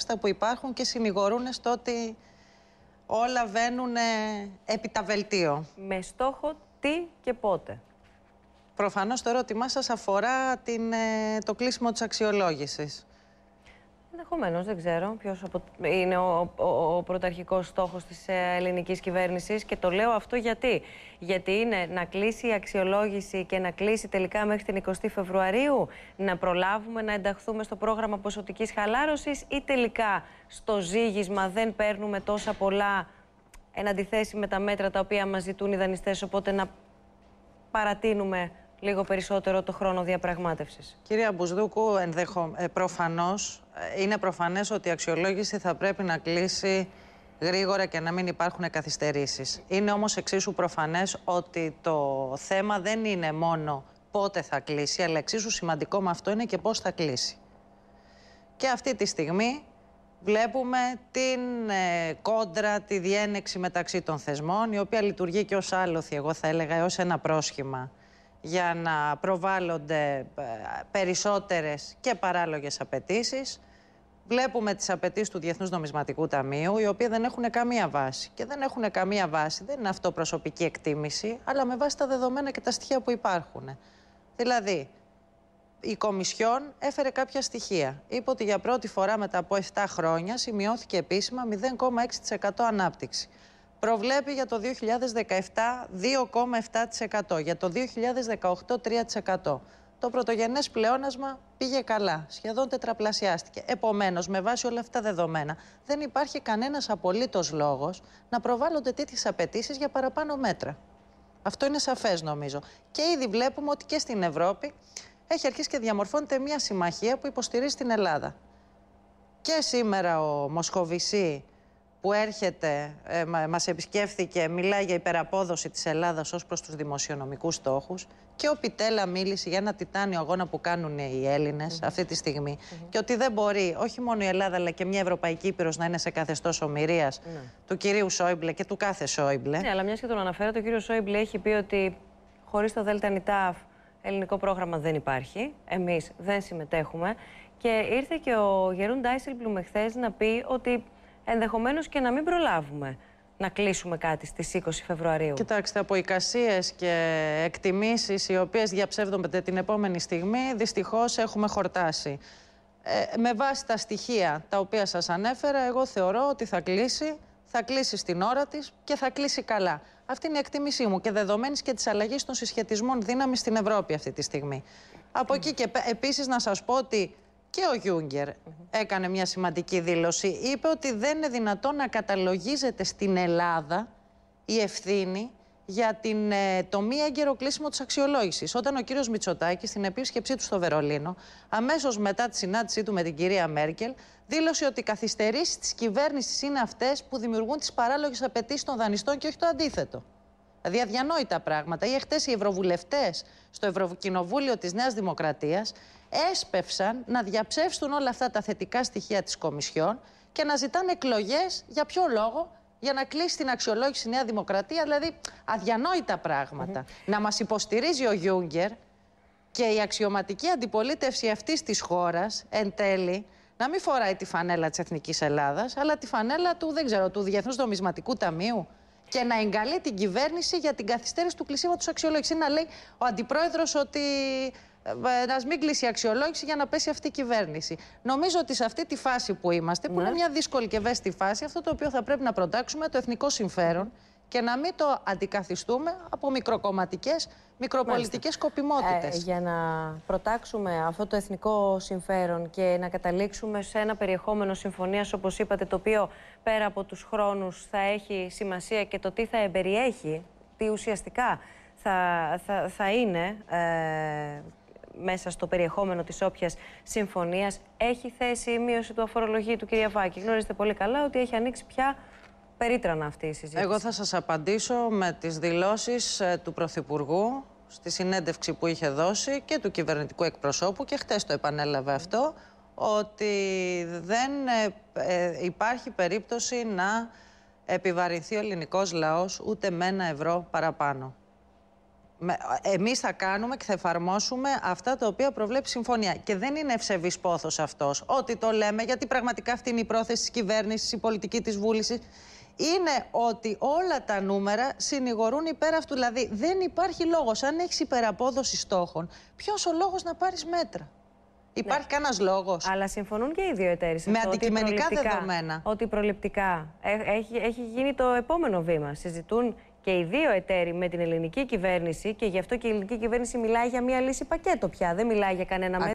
στα που υπάρχουν και συνηγορούν στο ότι όλα βαίνουν επί τα βελτίο. Με στόχο τι και πότε. Προφανώς το ερώτημά σας αφορά την, ε, το κλείσιμο της αξιολόγησης. Ενδεχομένως, δεν ξέρω ποιος είναι ο, ο, ο πρωταρχικός στόχος της ε, ελληνικής κυβέρνησης. Και το λέω αυτό γιατί. Γιατί είναι να κλείσει η αξιολόγηση και να κλείσει τελικά μέχρι την 20 η Φεβρουαρίου, να προλάβουμε να ενταχθούμε στο πρόγραμμα ποσοτικής χαλάρωσης, ή τελικά στο ζήγισμα δεν παίρνουμε τόσα πολλά εν αντιθέσει με τα μέτρα τα οποία μας ζητούν οι δανειστές. Οπότε να παρατείνουμε λίγο περισσότερο το χρόνο διαπραγμάτευσης. Κυρία Μπουσδούκου, ενδεχο... Ε, ε, είναι προφανές ότι η αξιολόγηση θα πρέπει να κλείσει γρήγορα και να μην υπάρχουν καθυστερήσεις. Είναι όμως εξίσου προφανές ότι το θέμα δεν είναι μόνο πότε θα κλείσει, αλλά εξίσου σημαντικό με αυτό είναι και πώς θα κλείσει. Και αυτή τη στιγμή βλέπουμε την ε, κόντρα, τη διένεξη μεταξύ των θεσμών, η οποία λειτουργεί και ως άλοθη, εγώ θα έλεγα, ως ένα πρόσχημα για να προβάλλονται ε, περισσότερες και παράλογες απαιτήσεις. Βλέπουμε τις απαιτήσεις του Διεθνούς Νομισματικού Ταμείου, οι οποίες δεν έχουν καμία βάση. Και δεν έχουν καμία βάση, δεν είναι αυτό προσωπική εκτίμηση, αλλά με βάση τα δεδομένα και τα στοιχεία που υπάρχουν. Δηλαδή, η Κομισιόν έφερε κάποια στοιχεία. Είπε ότι για πρώτη φορά μετά από 7 χρόνια σημειώθηκε επίσημα 0,6% ανάπτυξη προβλέπει για το 2017 2,7%, για το 2018 3%. Το πρωτογενές πλεόνασμα πήγε καλά, σχεδόν τετραπλασιάστηκε. Επομένως, με βάση όλα αυτά τα δεδομένα, δεν υπάρχει κανένας απολύτως λόγος να προβάλλονται τέτοιες απαιτήσεις για παραπάνω μέτρα. Αυτό είναι σαφές νομίζω. Και ήδη βλέπουμε ότι και στην Ευρώπη έχει αρχίσει και διαμορφώνεται μια συμμαχία που υποστηρίζει την Ελλάδα. Και σήμερα ο Μοσχοβησί που έρχεται, ε, μας επισκέφθηκε, μιλάει για υπεραπόδοση της Ελλάδας ως προς τους δημοσιονομικούς στόχους και ο Πιτέλα μίλησε για ένα τιτάνιο αγώνα που κάνουν οι Έλληνες αυτή τη στιγμή και ότι δεν μπορεί όχι μόνο η Ελλάδα αλλά και μια Ευρωπαϊκή Ήπειρος να είναι σε καθεστώς ομοιρια ναι. του κυρίου Σόιμπλε και του κάθε Σόιμπλε. Ναι, αλλά μιας και τον αναφέρω, το κύριος Σόιμπλε έχει πει ότι χωρίς το Νιτάφ ελληνικό πρόγραμμα δεν υπάρχει, Εμείς δεν συμμετέχουμε και ήρθε και ο Γερούν με χθε να πει ότι ενδεχομένως και να μην προλάβουμε να κλείσουμε κάτι στις 20 Φεβρουαρίου. Κοιτάξτε, από εικασίες και εκτιμήσεις οι οποίες διαψεύδονται την επόμενη στιγμή, δυστυχώς έχουμε χορτάσει. Ε, με βάση τα στοιχεία τα οποία σας ανέφερα, εγώ θεωρώ ότι θα κλείσει, θα κλείσει στην ώρα της και θα κλείσει καλά. Αυτή είναι η εκτίμησή μου και δεδομένης και της αλλαγής των συσχετισμών δύναμης στην Ευρώπη αυτή τη στιγμή. Από εκεί και επίσης να σας πω ότι και ο Γιούγκερ έκανε μια σημαντική δήλωση. Είπε ότι δεν είναι δυνατόν να καταλογίζεται στην Ελλάδα η ευθύνη για την, ε, το μη έγκαιρο κλείσιμο της αξιολόγησης. Όταν ο κύριος Μητσοτάκης, στην επίσκεψή του στο Βερολίνο, αμέσως μετά τη συνάντησή του με την κυρία Μέρκελ, δήλωσε ότι οι καθυστερήσεις της κυβέρνησης είναι αυτές που δημιουργούν τις παράλογες απαιτήσεις των δανειστών και όχι το αντίθετο. Δηλαδή αδιανόητα πράγματα. Ή εχθές οι ευρωβουλευτές στο Ευρωκοινοβούλιο της Νέας Δημοκρατίας έσπευσαν να διαψεύσουν όλα αυτά τα θετικά στοιχεία της Κομισιόν και να ζητάνε εκλογές για ποιο λόγο. Για να κλείσει την αξιολόγηση Νέα Δημοκρατία, δηλαδή αδιανόητα πράγματα. Να μας υποστηρίζει ο Γιούγκερ και η αξιωματική αντιπολίτευση αυτής της χώρας εν τέλει να μην φοράει τη φανέλα της Εθνικής Ελλάδας, αλλά τη φανέλα του, δεν ξέρω, του Διεθνούς Νομισματικού Ταμείου και να εγκαλεί την κυβέρνηση για την καθυστέρηση του κλεισίματος αξιολόγηση. Να λέει ο αντιπρόεδρος ότι να ε, ε, μην κλείσει η αξιολόγηση για να πέσει αυτή η κυβέρνηση. Νομίζω ότι σε αυτή τη φάση που είμαστε, που είναι ναι. μια δύσκολη και ευαίσθητη φάση, αυτό το οποίο θα πρέπει να προτάξουμε το εθνικό συμφέρον και να μην το αντικαθιστούμε από μικροκομματικές Μικροπολιτικές σκοπιμότητες. Ε, για να προτάξουμε αυτό το εθνικό συμφέρον και να καταλήξουμε σε ένα περιεχόμενο συμφωνίας, όπως είπατε, το οποίο πέρα από τους χρόνους θα έχει σημασία και το τι θα εμπεριέχει, τι ουσιαστικά θα, θα, θα είναι ε, μέσα στο περιεχόμενο της όποιας συμφωνίας, έχει θέση η μείωση του αφορολογίου του κ. Βάκη. Γνωρίζετε πολύ καλά ότι έχει ανοίξει πια περίτρανα αυτή η συζήτηση. Εγώ θα σας απαντήσω με τις δηλώσεις ε, του Πρωθυπουργού στη συνέντευξη που είχε δώσει και του κυβερνητικού εκπροσώπου και χτες το επανέλαβε αυτό ότι δεν ε, ε, υπάρχει περίπτωση να επιβαρυνθεί ο ελληνικός λαός ούτε με ένα ευρώ παραπάνω. Εμείς θα κάνουμε και θα εφαρμόσουμε αυτά τα οποία προβλέπει η συμφωνία. Και δεν είναι ευσεβής πόθος αυτός ότι το λέμε γιατί πραγματικά αυτή είναι η πρόθεση της κυβέρνησης, η πολιτική της βούλησης είναι ότι όλα τα νούμερα συνηγορούν υπέρ αυτού. Δηλαδή δεν υπάρχει λόγος. Αν έχεις υπεραπόδοση στόχων, ποιος ο λόγος να πάρεις μέτρα. Υπάρχει ναι. κανένας λόγος. Αλλά συμφωνούν και οι δύο εταίρες. Με αντικειμενικά δεδομένα. Ότι προληπτικά ε, έχει, έχει γίνει το επόμενο βήμα. Συζητούν και οι δύο εταίροι με την ελληνική κυβέρνηση και γι' αυτό και η ελληνική κυβέρνηση μιλάει για μια λύση πακέτο πια. Δεν μιλάει για κανένα